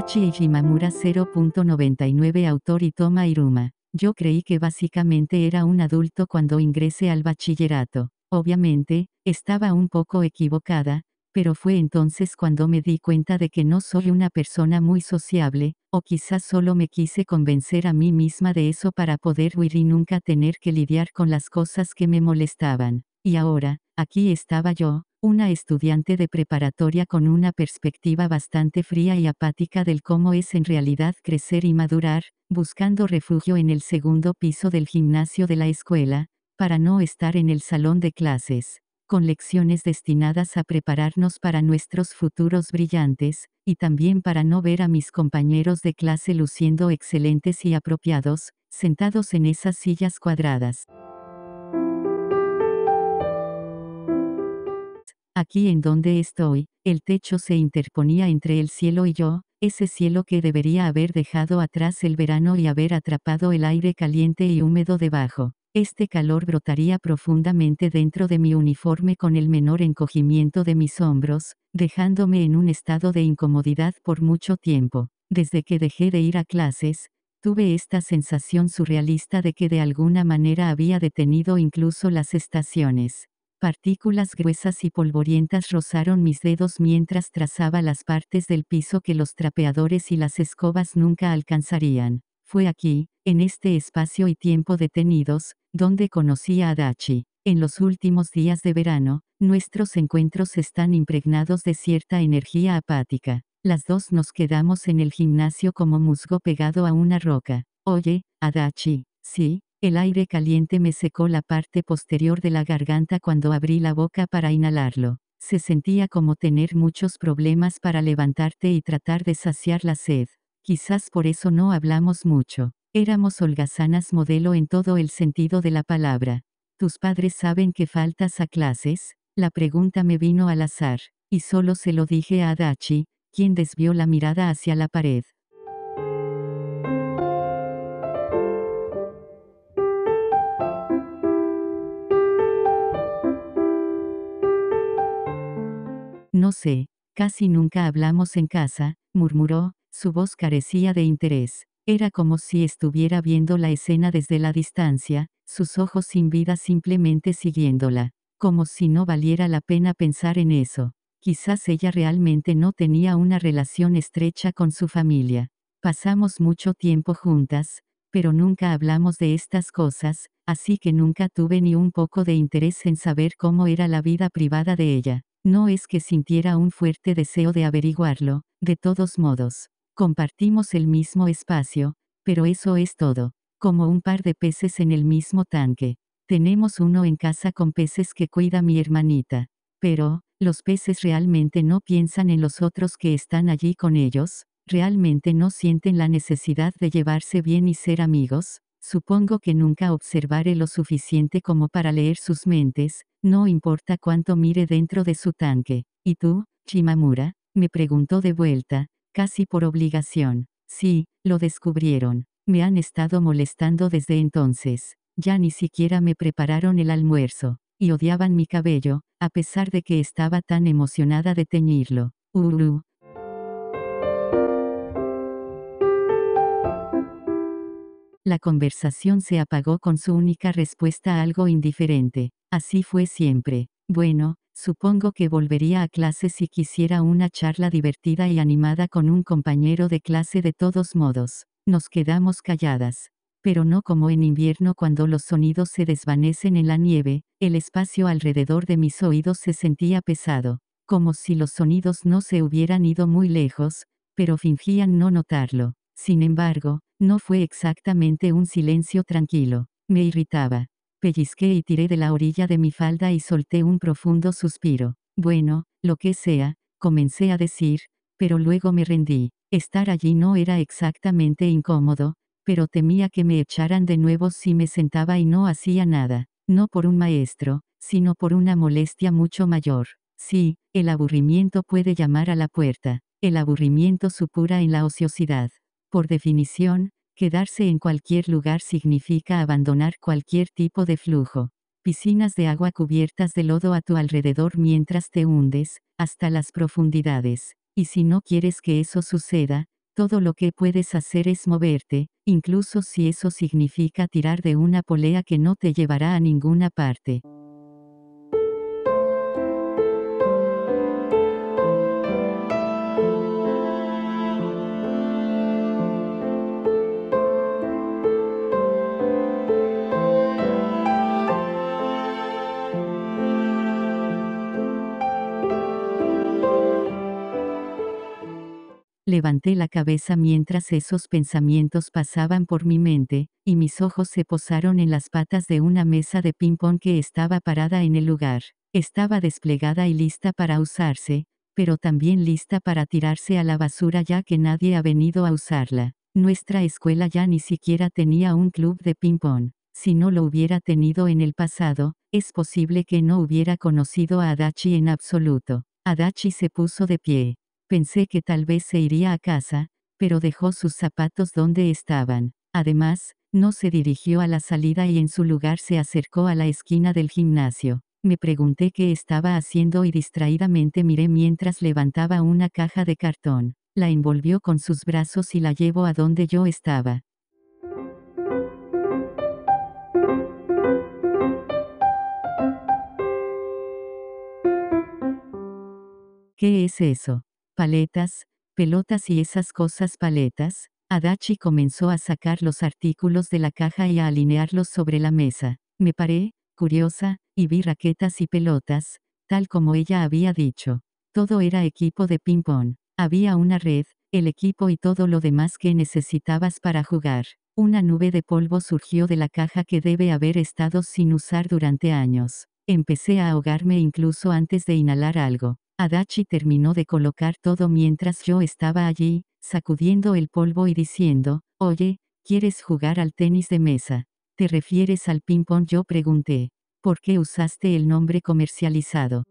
Takashi Mamura 0.99 Autor Itoma Iruma. Yo creí que básicamente era un adulto cuando ingresé al bachillerato. Obviamente, estaba un poco equivocada, pero fue entonces cuando me di cuenta de que no soy una persona muy sociable, o quizás solo me quise convencer a mí misma de eso para poder huir y nunca tener que lidiar con las cosas que me molestaban. Y ahora, aquí estaba yo, una estudiante de preparatoria con una perspectiva bastante fría y apática del cómo es en realidad crecer y madurar, buscando refugio en el segundo piso del gimnasio de la escuela, para no estar en el salón de clases, con lecciones destinadas a prepararnos para nuestros futuros brillantes, y también para no ver a mis compañeros de clase luciendo excelentes y apropiados, sentados en esas sillas cuadradas. Aquí en donde estoy, el techo se interponía entre el cielo y yo, ese cielo que debería haber dejado atrás el verano y haber atrapado el aire caliente y húmedo debajo. Este calor brotaría profundamente dentro de mi uniforme con el menor encogimiento de mis hombros, dejándome en un estado de incomodidad por mucho tiempo. Desde que dejé de ir a clases, tuve esta sensación surrealista de que de alguna manera había detenido incluso las estaciones. Partículas gruesas y polvorientas rozaron mis dedos mientras trazaba las partes del piso que los trapeadores y las escobas nunca alcanzarían. Fue aquí, en este espacio y tiempo detenidos, donde conocí a Adachi. En los últimos días de verano, nuestros encuentros están impregnados de cierta energía apática. Las dos nos quedamos en el gimnasio como musgo pegado a una roca. Oye, Adachi, sí, el aire caliente me secó la parte posterior de la garganta cuando abrí la boca para inhalarlo. Se sentía como tener muchos problemas para levantarte y tratar de saciar la sed. Quizás por eso no hablamos mucho. Éramos holgazanas modelo en todo el sentido de la palabra. ¿Tus padres saben que faltas a clases? La pregunta me vino al azar, y solo se lo dije a Adachi, quien desvió la mirada hacia la pared. sé, casi nunca hablamos en casa, murmuró, su voz carecía de interés. Era como si estuviera viendo la escena desde la distancia, sus ojos sin vida simplemente siguiéndola, como si no valiera la pena pensar en eso. Quizás ella realmente no tenía una relación estrecha con su familia. Pasamos mucho tiempo juntas, pero nunca hablamos de estas cosas, así que nunca tuve ni un poco de interés en saber cómo era la vida privada de ella. No es que sintiera un fuerte deseo de averiguarlo, de todos modos. Compartimos el mismo espacio, pero eso es todo, como un par de peces en el mismo tanque. Tenemos uno en casa con peces que cuida mi hermanita. Pero, los peces realmente no piensan en los otros que están allí con ellos, realmente no sienten la necesidad de llevarse bien y ser amigos, supongo que nunca observaré lo suficiente como para leer sus mentes, no importa cuánto mire dentro de su tanque. ¿Y tú, Chimamura? me preguntó de vuelta, casi por obligación. Sí, lo descubrieron. Me han estado molestando desde entonces. Ya ni siquiera me prepararon el almuerzo. Y odiaban mi cabello, a pesar de que estaba tan emocionada de teñirlo. Uru, la conversación se apagó con su única respuesta algo indiferente. Así fue siempre. Bueno, supongo que volvería a clase si quisiera una charla divertida y animada con un compañero de clase de todos modos. Nos quedamos calladas. Pero no como en invierno cuando los sonidos se desvanecen en la nieve, el espacio alrededor de mis oídos se sentía pesado, como si los sonidos no se hubieran ido muy lejos, pero fingían no notarlo. Sin embargo, no fue exactamente un silencio tranquilo. Me irritaba. Pellizqué y tiré de la orilla de mi falda y solté un profundo suspiro. Bueno, lo que sea, comencé a decir, pero luego me rendí. Estar allí no era exactamente incómodo, pero temía que me echaran de nuevo si me sentaba y no hacía nada, no por un maestro, sino por una molestia mucho mayor. Sí, el aburrimiento puede llamar a la puerta, el aburrimiento supura en la ociosidad. Por definición, quedarse en cualquier lugar significa abandonar cualquier tipo de flujo. Piscinas de agua cubiertas de lodo a tu alrededor mientras te hundes, hasta las profundidades. Y si no quieres que eso suceda, todo lo que puedes hacer es moverte, incluso si eso significa tirar de una polea que no te llevará a ninguna parte. Levanté la cabeza mientras esos pensamientos pasaban por mi mente, y mis ojos se posaron en las patas de una mesa de ping-pong que estaba parada en el lugar. Estaba desplegada y lista para usarse, pero también lista para tirarse a la basura ya que nadie ha venido a usarla. Nuestra escuela ya ni siquiera tenía un club de ping-pong. Si no lo hubiera tenido en el pasado, es posible que no hubiera conocido a Adachi en absoluto. Adachi se puso de pie. Pensé que tal vez se iría a casa, pero dejó sus zapatos donde estaban. Además, no se dirigió a la salida y en su lugar se acercó a la esquina del gimnasio. Me pregunté qué estaba haciendo y distraídamente miré mientras levantaba una caja de cartón. La envolvió con sus brazos y la llevó a donde yo estaba. ¿Qué es eso? paletas, pelotas y esas cosas paletas, Adachi comenzó a sacar los artículos de la caja y a alinearlos sobre la mesa. Me paré, curiosa, y vi raquetas y pelotas, tal como ella había dicho. Todo era equipo de ping-pong. Había una red, el equipo y todo lo demás que necesitabas para jugar. Una nube de polvo surgió de la caja que debe haber estado sin usar durante años. Empecé a ahogarme incluso antes de inhalar algo. Adachi terminó de colocar todo mientras yo estaba allí, sacudiendo el polvo y diciendo, oye, ¿quieres jugar al tenis de mesa? ¿Te refieres al ping-pong? Yo pregunté, ¿por qué usaste el nombre comercializado?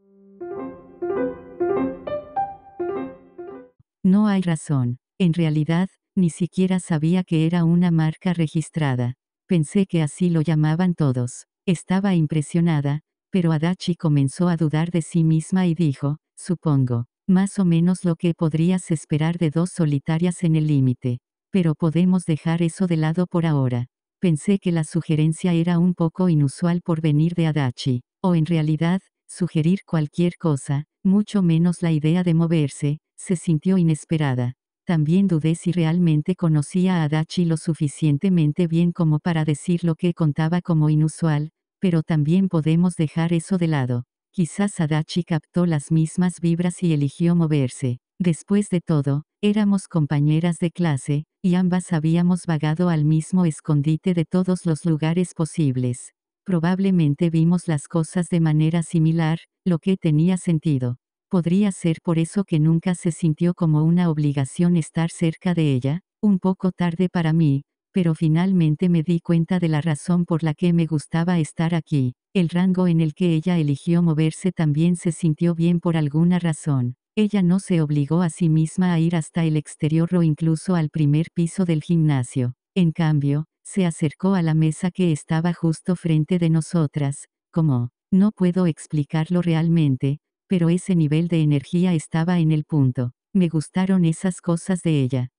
No hay razón. En realidad, ni siquiera sabía que era una marca registrada. Pensé que así lo llamaban todos. Estaba impresionada, pero Adachi comenzó a dudar de sí misma y dijo, supongo, más o menos lo que podrías esperar de dos solitarias en el límite. Pero podemos dejar eso de lado por ahora. Pensé que la sugerencia era un poco inusual por venir de Adachi, o en realidad, sugerir cualquier cosa, mucho menos la idea de moverse, se sintió inesperada. También dudé si realmente conocía a Adachi lo suficientemente bien como para decir lo que contaba como inusual, pero también podemos dejar eso de lado. Quizás Adachi captó las mismas vibras y eligió moverse. Después de todo, éramos compañeras de clase, y ambas habíamos vagado al mismo escondite de todos los lugares posibles. Probablemente vimos las cosas de manera similar, lo que tenía sentido. Podría ser por eso que nunca se sintió como una obligación estar cerca de ella, un poco tarde para mí, pero finalmente me di cuenta de la razón por la que me gustaba estar aquí. El rango en el que ella eligió moverse también se sintió bien por alguna razón. Ella no se obligó a sí misma a ir hasta el exterior o incluso al primer piso del gimnasio. En cambio, se acercó a la mesa que estaba justo frente de nosotras, como, no puedo explicarlo realmente, pero ese nivel de energía estaba en el punto. Me gustaron esas cosas de ella.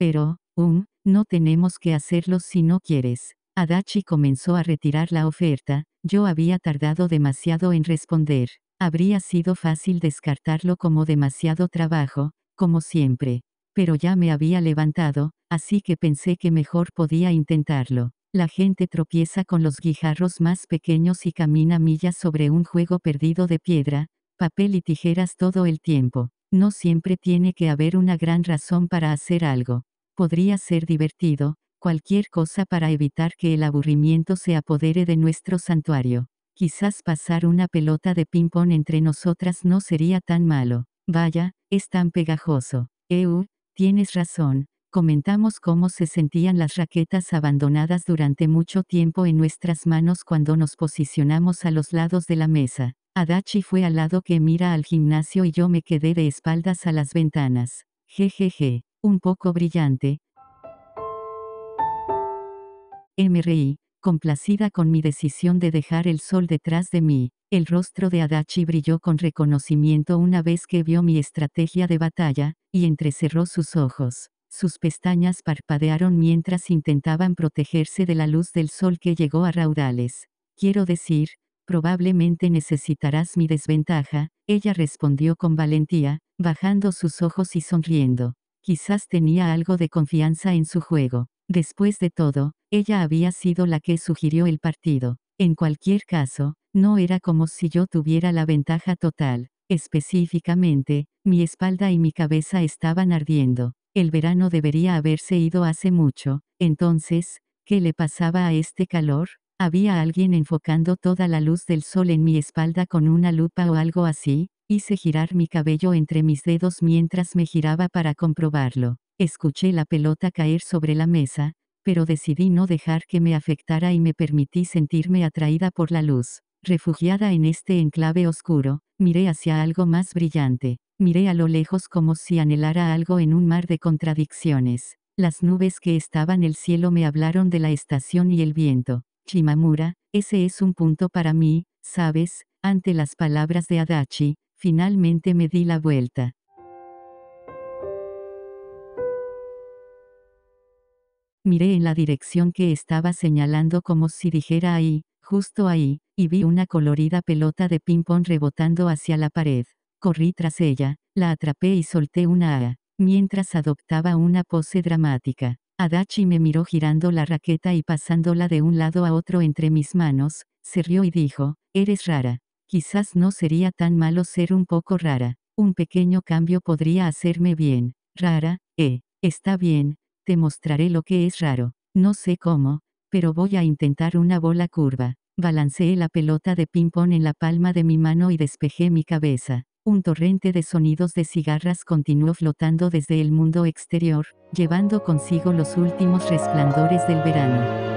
Pero, um, no tenemos que hacerlo si no quieres. Adachi comenzó a retirar la oferta, yo había tardado demasiado en responder. Habría sido fácil descartarlo como demasiado trabajo, como siempre. Pero ya me había levantado, así que pensé que mejor podía intentarlo. La gente tropieza con los guijarros más pequeños y camina millas sobre un juego perdido de piedra, papel y tijeras todo el tiempo. No siempre tiene que haber una gran razón para hacer algo. Podría ser divertido, cualquier cosa para evitar que el aburrimiento se apodere de nuestro santuario. Quizás pasar una pelota de ping-pong entre nosotras no sería tan malo. Vaya, es tan pegajoso. Eu, tienes razón, comentamos cómo se sentían las raquetas abandonadas durante mucho tiempo en nuestras manos cuando nos posicionamos a los lados de la mesa. Adachi fue al lado que mira al gimnasio y yo me quedé de espaldas a las ventanas. Jejeje un poco brillante. reí, complacida con mi decisión de dejar el sol detrás de mí, el rostro de Adachi brilló con reconocimiento una vez que vio mi estrategia de batalla, y entrecerró sus ojos. Sus pestañas parpadearon mientras intentaban protegerse de la luz del sol que llegó a raudales. Quiero decir, probablemente necesitarás mi desventaja, ella respondió con valentía, bajando sus ojos y sonriendo. Quizás tenía algo de confianza en su juego. Después de todo, ella había sido la que sugirió el partido. En cualquier caso, no era como si yo tuviera la ventaja total. Específicamente, mi espalda y mi cabeza estaban ardiendo. El verano debería haberse ido hace mucho. Entonces, ¿qué le pasaba a este calor? Había alguien enfocando toda la luz del sol en mi espalda con una lupa o algo así, Hice girar mi cabello entre mis dedos mientras me giraba para comprobarlo. Escuché la pelota caer sobre la mesa, pero decidí no dejar que me afectara y me permití sentirme atraída por la luz. Refugiada en este enclave oscuro, miré hacia algo más brillante, miré a lo lejos como si anhelara algo en un mar de contradicciones. Las nubes que estaban el cielo me hablaron de la estación y el viento. Chimamura, ese es un punto para mí, sabes, ante las palabras de Adachi, Finalmente me di la vuelta. Miré en la dirección que estaba señalando como si dijera ahí, justo ahí, y vi una colorida pelota de ping-pong rebotando hacia la pared. Corrí tras ella, la atrapé y solté una A, mientras adoptaba una pose dramática. Adachi me miró girando la raqueta y pasándola de un lado a otro entre mis manos, se rió y dijo, Eres rara. Quizás no sería tan malo ser un poco rara. Un pequeño cambio podría hacerme bien. Rara, eh, está bien, te mostraré lo que es raro. No sé cómo, pero voy a intentar una bola curva. Balanceé la pelota de ping-pong en la palma de mi mano y despejé mi cabeza. Un torrente de sonidos de cigarras continuó flotando desde el mundo exterior, llevando consigo los últimos resplandores del verano.